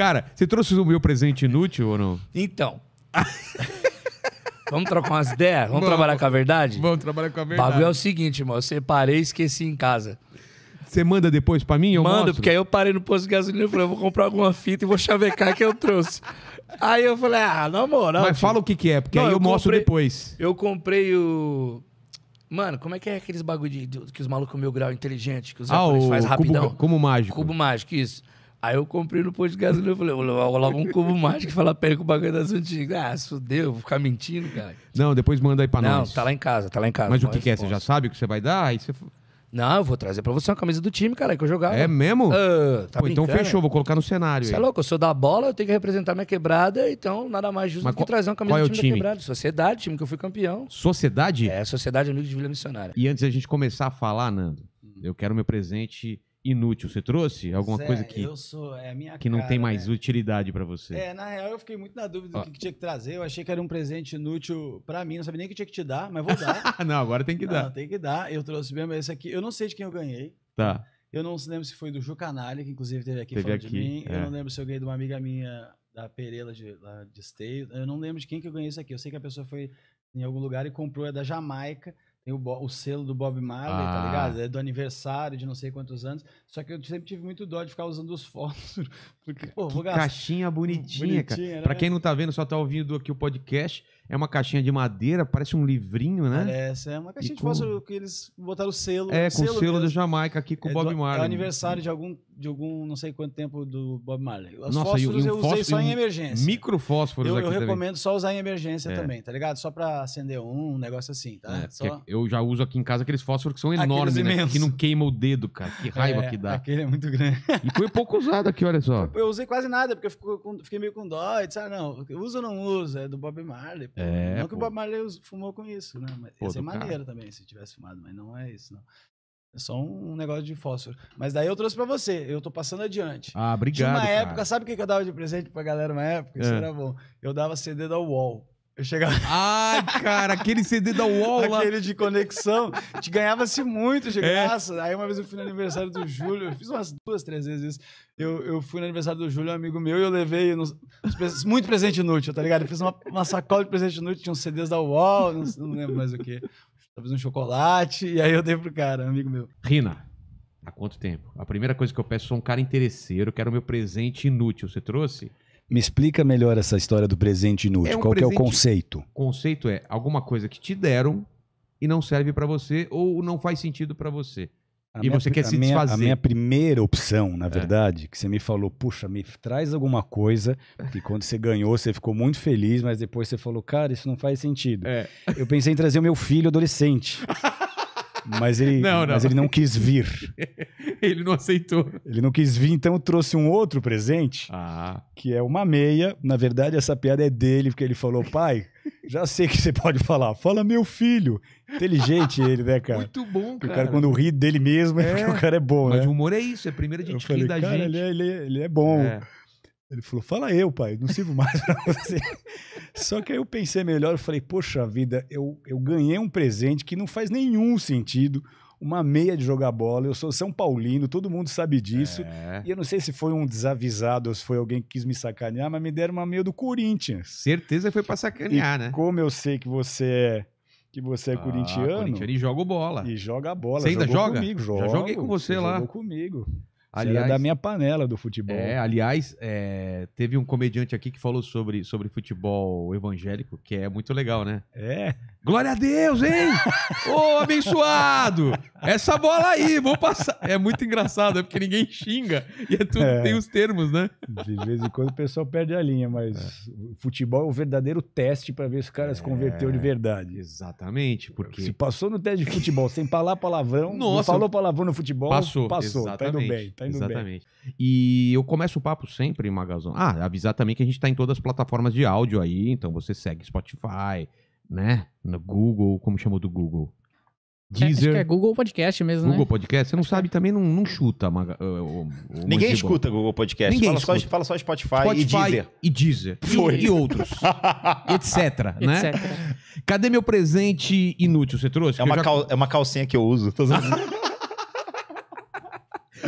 Cara, você trouxe o meu presente inútil ou não? Então. Vamos trocar umas ideias? Vamos, vamos, trabalhar com a verdade? Vamos trabalhar com a verdade. O bagulho é o seguinte, irmão. Eu separei e esqueci em casa. Você manda depois pra mim? Eu Mando, mostro? porque aí eu parei no posto de gasolina e falei, eu vou comprar alguma fita e vou chavecar que eu trouxe. Aí eu falei, ah, na moral. Mas fala o que, que é, porque não, aí eu, eu mostro depois. Eu comprei o. Mano, como é que é aqueles bagulho de, de que os malucos mil grau inteligente, que os ah, japoneses fazem rapidão? Cubo, cubo mágico. Cubo mágico, isso. Aí eu comprei no posto de gasolina, eu falei, vou logo um cubo mais que fala perco o bagulho das antigas. Ah, fudeu, vou ficar mentindo, cara. Não, depois manda aí pra Não, nós. Não, tá lá em casa, tá lá em casa. Mas o que, que é? Você já sabe o que você vai dar? Aí você... Não, eu vou trazer pra você uma camisa do time, cara, que eu jogava. É mesmo? Uh, tá Pô, então fechou, vou colocar no cenário. Você é louco, eu sou da bola, eu tenho que representar minha quebrada, então nada mais justo Mas do que trazer uma camisa é do time, time, da quebrada. Sociedade, time que eu fui campeão. Sociedade? É, Sociedade Amigos de Vila Missionária. E antes da gente começar a falar, Nando, eu quero meu presente inútil? Você trouxe alguma Zé, coisa que, sou, é que cara, não tem mais né? utilidade para você? É, na real eu fiquei muito na dúvida do que, que, tinha que trazer. Eu achei que era um presente inútil para mim, não sabia nem que tinha que te dar, mas vou dar. não, agora tem que não, dar. tem que dar. Eu trouxe mesmo esse aqui. Eu não sei de quem eu ganhei. Tá. Eu não lembro se foi do Ju Canalha, que inclusive teve aqui teve falando aqui, de mim. É. Eu não lembro se eu ganhei de uma amiga minha da Pereira de, lá de Esteio. Eu não lembro de quem que eu ganhei isso aqui. Eu sei que a pessoa foi em algum lugar e comprou, é da Jamaica tem o, o, selo do Bob Marley, tá ah. tá ligado? É do aniversário de não sei quantos anos. Só que eu sempre tive muito dó de ficar usando os fósforos. Porque, pô, que vou gastar. Caixinha bonitinha, bonitinha cara. Né? Pra quem não tá vendo, só tá ouvindo aqui o podcast. É uma caixinha de madeira, parece um livrinho, né? Essa é uma caixinha e de com... fósforo que eles botaram o selo. É, com selo o selo mesmo. da Jamaica aqui com o é Bob é Marley. É aniversário de algum de algum não sei quanto tempo do Bob Marley. Os Nossa, fósforos eu fósforo, usei só em emergência. Microfósforos eu, eu recomendo também. só usar em emergência é. também, tá ligado? Só pra acender um, um negócio assim, tá? É, só... Eu já uso aqui em casa aqueles fósforos que são enormes, né? Que não queima o dedo, cara. Que raiva é, que dá. Aquele é muito grande. E foi pouco usado aqui, olha só. Eu usei quase nada, porque eu fiquei meio com dó e disse, ah, não, usa ou não usa? É do Bob Marley. Pô. É, não pô. que o Bob Marley fumou com isso, né? Mas pô, ia ser maneiro cara. também se tivesse fumado, mas não é isso, não. É só um negócio de fósforo. Mas daí eu trouxe para você, eu tô passando adiante. Ah, obrigado. Tinha uma cara. época, sabe o que eu dava de presente pra galera uma época? Isso é. era bom. Eu dava CD da UOL. Eu chegava. Ai, cara, aquele CD da UOL lá. Aquele de conexão. Te ganhava-se muito de é. graça. É. Aí uma vez eu fui no aniversário do Júlio, eu fiz umas duas, três vezes isso. Eu, eu fui no aniversário do Júlio, um amigo meu, e eu levei nos, muito presente inútil, tá ligado? Eu fiz uma, uma sacola de presente inútil, tinha uns CDs da UOL, não, não lembro mais o que fiz um chocolate. E aí eu dei pro cara, amigo meu. Rina, há quanto tempo? A primeira coisa que eu peço, sou um cara interesseiro, quero meu presente inútil. Você trouxe? Me explica melhor essa história do presente inútil. É um Qual presente... que é o conceito? O conceito é alguma coisa que te deram e não serve para você ou não faz sentido para você. A e minha, você quer se minha, desfazer. a minha primeira opção, na é. verdade, é. que você me falou, puxa, me traz alguma coisa, que quando você ganhou, você ficou muito feliz, mas depois você falou, cara, isso não faz sentido. É. Eu pensei em trazer o meu filho adolescente. mas ele não, não. Mas ele não quis vir. ele não aceitou. Ele não quis vir, então trouxe um outro presente, ah. que é uma meia. Na verdade, essa piada é dele, porque ele falou, pai, já sei que você pode falar. Fala, meu filho. Inteligente ele, né, cara? Muito bom, cara. O cara, quando ri dele mesmo, é, é porque o cara é bom, Mas né? Mas o humor é isso, é a primeira gente falei, da cara, gente. Ele é, ele é, ele é bom. É. Ele falou, fala eu, pai, não sirvo mais pra você. Só que aí eu pensei melhor, eu falei, poxa vida, eu, eu ganhei um presente que não faz nenhum sentido uma meia de jogar bola. Eu sou São Paulino, todo mundo sabe disso. É. E eu não sei se foi um desavisado ou se foi alguém que quis me sacanear, mas me deram uma meia do Corinthians. Certeza foi pra sacanear, e né? Como eu sei que você é que você é ah, corintiano. Corintiano e joga bola. E joga bola. Você ainda joga? Comigo, Já joguei com você lá. Jogou comigo. Aliás, da minha panela do futebol. É, aliás, é, teve um comediante aqui que falou sobre, sobre futebol evangélico, que é muito legal, né? É. Glória a Deus, hein? Ô, oh, abençoado! Essa bola aí, vou passar. É muito engraçado, é porque ninguém xinga e é tudo, é. tem os termos, né? De vez em quando o pessoal perde a linha, mas é. o futebol é o verdadeiro teste para ver se o cara se converteu de é, verdade. Exatamente, porque... Se passou no teste de futebol sem falar palavrão, Nossa, falou palavrão no futebol, passou, passou tá indo bem tá indo Exatamente. Bem. E eu começo o papo sempre, Magazão. Ah, avisar também que a gente tá em todas as plataformas de áudio aí, então você segue Spotify, né? No Google, como chamou do Google? Deezer. que é, é Google Podcast mesmo, né? Google né? Podcast. Você não acho sabe que... É. também, não, não chuta. Maga, o, o Ninguém escuta Google Podcast. Ninguém fala, escuta. Só, fala só Spotify, Spotify, e Deezer. E Deezer. Foi. E, e outros. etc, né? Etc. Cadê meu presente inútil? Você trouxe? É, uma, já... cal... é uma calcinha que eu uso.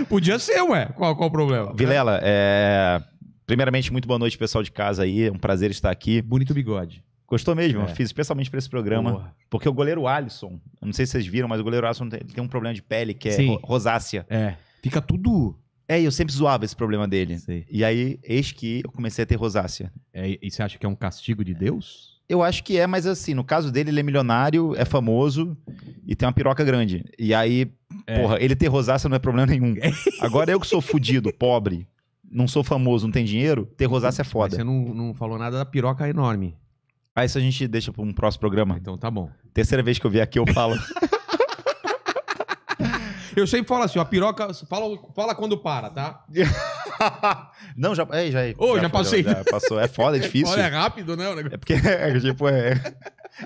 Podia ser, ué. Qual, qual o problema? Vilela, é... primeiramente, muito boa noite, pessoal de casa aí. É um prazer estar aqui. Bonito bigode. Gostou mesmo? É. Fiz especialmente para esse programa. Porra. Porque o goleiro Alisson, não sei se vocês viram, mas o goleiro Alisson tem, tem um problema de pele que é Sim. rosácea. É. Fica tudo. É, eu sempre zoava esse problema dele. E aí, eis que eu comecei a ter rosácea. É, e você acha que é um castigo de Deus? Eu acho que é, mas assim, no caso dele, ele é milionário, é famoso e tem uma piroca grande. E aí, é. Porra, ele ter rosácea não é problema nenhum. É. Agora eu que sou fudido, pobre, não sou famoso, não tenho dinheiro, ter rosácea é foda. Mas você não, não falou nada da piroca enorme. Ah, isso a gente deixa pra um próximo programa. Então tá bom. Terceira vez que eu vi aqui eu falo. eu sempre falo assim, ó, a piroca. Fala, fala quando para, tá? não, já. É, já, é. Ô, já, já passei. já, passou. É foda, é difícil. Olha, é rápido, né? É porque, é, tipo, é.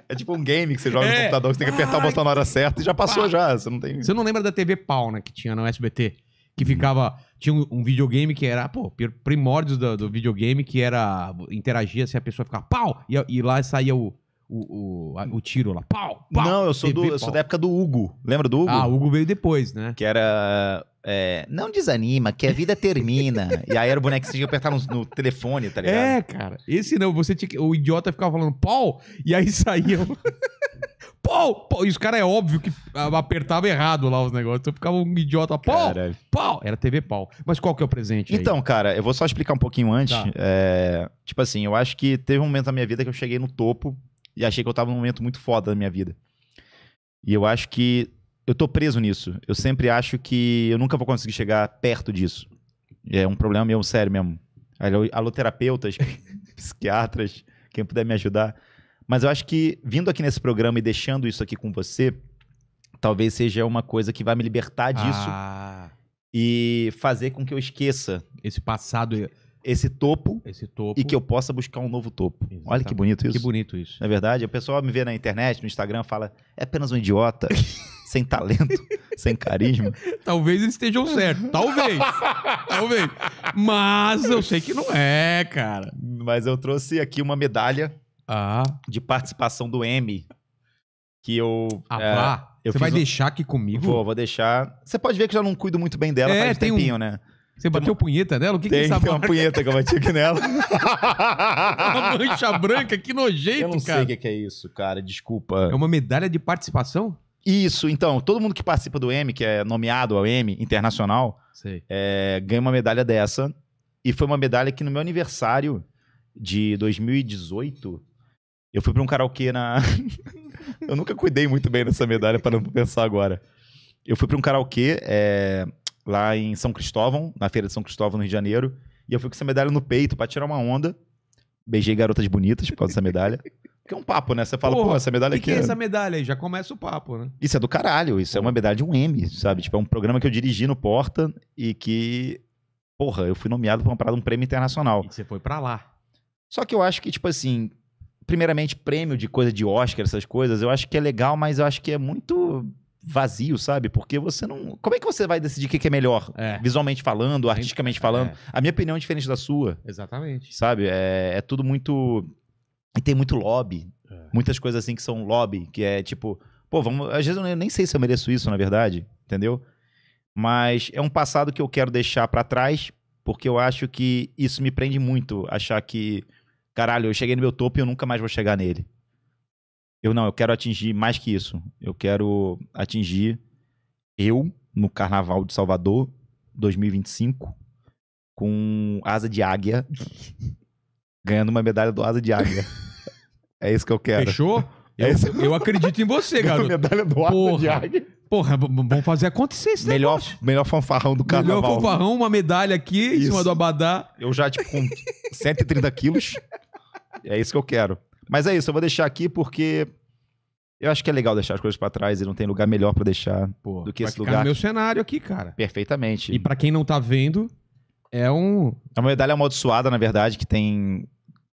É tipo um game que você joga no é. computador, que você tem que apertar o botão na hora certa e já passou Pá. já. Você não tem. Você não lembra da TV Pau, né, que tinha no SBT? Que ficava. Tinha um, um videogame que era, pô, primórdios do, do, videogame, que era. Interagia assim, a pessoa ficava pau! E, e lá saía o. O, o, o, tiro lá. Pau, pau Não, eu sou, TV, do, eu sou da época do Hugo. Lembra do Hugo? Ah, o Hugo veio depois, né? Que era é, não desanima, que a vida termina. e aí era o boneco que tinha que apertar no, no, telefone, tá ligado? É, cara. Esse não, você tinha que, O idiota ficava falando Paul, e aí saía. Paul, E os caras é óbvio que apertava errado lá os negócios. Então ficava um idiota Paul! Caralho. Paul! Era TV Paul. Mas qual que é o presente? Aí? Então, cara, eu vou só explicar um pouquinho antes. Tá. É, tipo assim, eu acho que teve um momento da minha vida que eu cheguei no topo e achei que eu tava num momento muito foda da minha vida. E eu acho que eu tô preso nisso. Eu sempre acho que eu nunca vou conseguir chegar perto disso. É um problema meu, sério mesmo. Aloterapeutas, psiquiatras, quem puder me ajudar. Mas eu acho que vindo aqui nesse programa e deixando isso aqui com você, talvez seja uma coisa que vai me libertar disso ah. e fazer com que eu esqueça esse passado esse topo, esse topo, e que eu possa buscar um novo topo. Exatamente. Olha que bonito isso. Que bonito isso. É na verdade, o pessoal me vê na internet, no Instagram, fala: é apenas um idiota, sem talento, sem carisma. Talvez eles estejam certos. Talvez. talvez. Mas eu sei que não é, cara. Mas eu trouxe aqui uma medalha ah. de participação do M. Que eu. Ah, é, Eu Você vai um... deixar aqui comigo? Vou, vou deixar. Você pode ver que eu já não cuido muito bem dela é, faz um tempinho, um... né? Você bateu uma... punheta nela? O que, tem, que é essa tem marca? uma punheta que eu bati aqui nela. uma mancha branca, que nojento, cara. Eu não cara. sei o que é isso, cara. Desculpa. É uma medalha de participação? Isso, então, todo mundo que participa do M, que é nomeado ao M internacional, é, ganha uma medalha dessa. E foi uma medalha que no meu aniversário de 2018, eu fui para um karaokê na. eu nunca cuidei muito bem dessa medalha, para não pensar agora. Eu fui para um karaokê é, lá em São Cristóvão, na Feira de São Cristóvão, no Rio de Janeiro. E eu fui com essa medalha no peito para tirar uma onda. Beijei garotas bonitas por causa dessa medalha. Que é um papo, né? Você fala, Porra, pô, essa medalha que aqui. que é, é essa medalha aí? Já começa o papo, né? Isso é do caralho. Isso é uma medalha de um M, sabe? Tipo, é um programa que eu dirigi no Porta e que. Porra, eu fui nomeado pra uma parada, um prêmio internacional. E você foi para lá. Só que eu acho que, tipo assim, primeiramente, prêmio de coisa de Oscar, essas coisas, eu acho que é legal, mas eu acho que é muito vazio, sabe? Porque você não. Como é que você vai decidir o que, é melhor? É. Visualmente falando, artisticamente falando. É. A minha opinião é diferente da sua. Exatamente. Sabe? É, é tudo muito. E tem muito lobby. É. Muitas coisas assim que são lobby, que é tipo. Pô, vamos. Às vezes eu nem sei se eu mereço isso, na verdade. Entendeu? Mas é um passado que eu quero deixar para trás, porque eu acho que isso me prende muito. Achar que. Caralho, eu cheguei no meu topo e eu nunca mais vou chegar nele eu não, eu quero atingir mais que isso. Eu quero atingir eu no Carnaval de Salvador 2025 com asa de águia, ganhando uma medalha do asa de águia. é isso que eu quero. Fechou? É eu, eu, acredito em você, garoto. medalha do asa Porra. de águia. Porra, vamos fazer acontecer isso, melhor, Melhor fanfarrão do carnaval. Melhor fanfarrão, uma medalha aqui isso. em cima do abadá. Eu já, tipo, com 130 quilos. É isso que eu quero. Mas é isso, eu vou deixar aqui porque eu acho que é legal deixar as coisas para trás e não tem lugar melhor para deixar Pô, do que esse lugar. É meu cenário aqui, cara. Perfeitamente. E para quem não tá vendo, é um. É uma medalha amaldiçoada, na verdade, que tem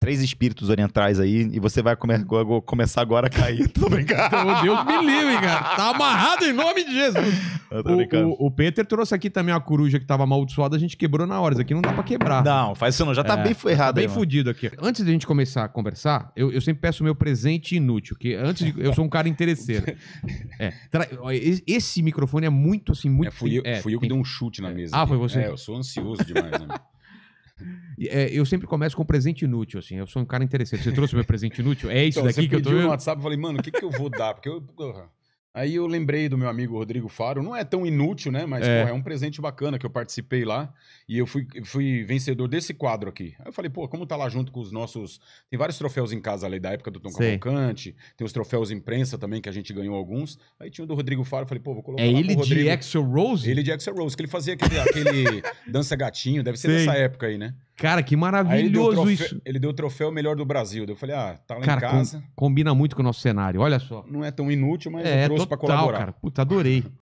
três espíritos orientais aí e você vai come começar agora a cair. Tô brincando. Meu Deus, me livre, cara. Tá amarrado em nome de Jesus. O, o, o, Peter trouxe aqui também a coruja que tava amaldiçoada, a gente quebrou na hora. Isso aqui não dá pra quebrar. Não, faz isso não. Já tá é, bem tá ferrado. Tá bem aí, fudido aqui. Antes de a gente começar a conversar, eu, eu sempre peço o meu presente inútil, que antes de, eu sou um cara interesseiro. É, esse microfone é muito assim, muito... É, fui, eu, é, fui eu que tem... dei um chute na é. mesa. Ah, foi você? É, eu sou ansioso demais, né? É, eu sempre começo com presente inútil, assim. Eu sou um cara interessante. Você trouxe meu presente inútil? É isso então, daqui que eu tô. Eu no WhatsApp e falei, mano, o que, que eu vou dar? Porque eu. Aí eu lembrei do meu amigo Rodrigo Faro, não é tão inútil, né? Mas é, é um presente bacana que eu participei lá e eu fui, fui vencedor desse quadro aqui. Aí eu falei, pô, como tá lá junto com os nossos. Tem vários troféus em casa ali da época do Tom Cavalcante, tem os troféus imprensa também, que a gente ganhou alguns. Aí tinha o do Rodrigo Faro, eu falei, pô, vou colocar. É lá ele de Axel Rose? Ele de Axel Rose, que ele fazia aquele, aquele dança gatinho, deve ser Sim. dessa época aí, né? Cara, que maravilhoso ele troféu, isso. Ele deu o troféu melhor do Brasil. Eu falei, ah, tá lá cara, em casa. Com, combina muito com o nosso cenário, olha só. Não é tão inútil, mas é, eu trouxe total, pra colaborar. Cara, puta, adorei.